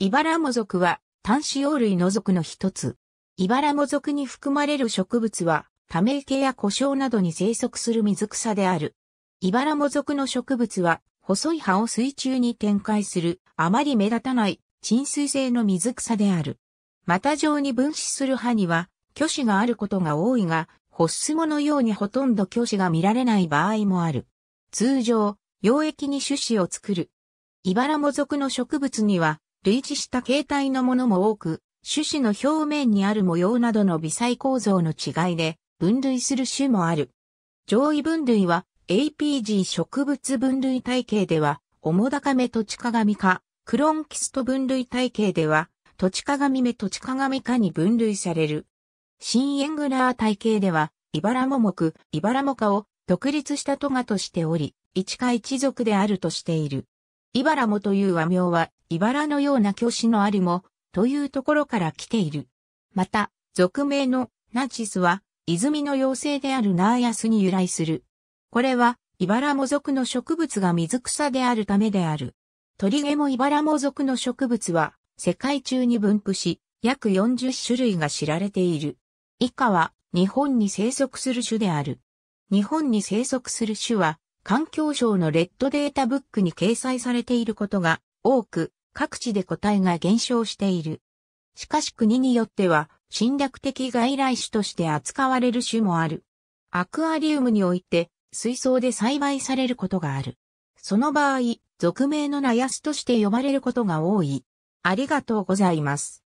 イバラモ属は単子葉類の属の一つ。イバラモ属に含まれる植物はため池や故障などに生息する水草である。イバラモ属の植物は細い葉を水中に展開するあまり目立たない沈水性の水草である。股状に分子する葉には巨子があることが多いが、ホッスモのようにほとんど巨子が見られない場合もある。通常、溶液に種子を作る。イバラモ属の植物には類似した形態のものも多く、種子の表面にある模様などの微細構造の違いで分類する種もある。上位分類は APG 植物分類体系では、オモダカメトチカガミ科、クロンキスト分類体系では、トチカガミメトチカガミ科に分類される。新エングラー体系では、イバラモモク、イバラモカを独立したトガとしており、一家一族であるとしている。茨もという和名は、茨のような教師のありも、というところから来ている。また、俗名のナチスは、泉の妖精であるナーヤスに由来する。これは、茨も族の植物が水草であるためである。鳥毛も茨も族の植物は、世界中に分布し、約40種類が知られている。以下は、日本に生息する種である。日本に生息する種は、環境省のレッドデータブックに掲載されていることが多く、各地で個体が減少している。しかし国によっては侵略的外来種として扱われる種もある。アクアリウムにおいて水槽で栽培されることがある。その場合、俗名のナヤスとして呼ばれることが多い。ありがとうございます。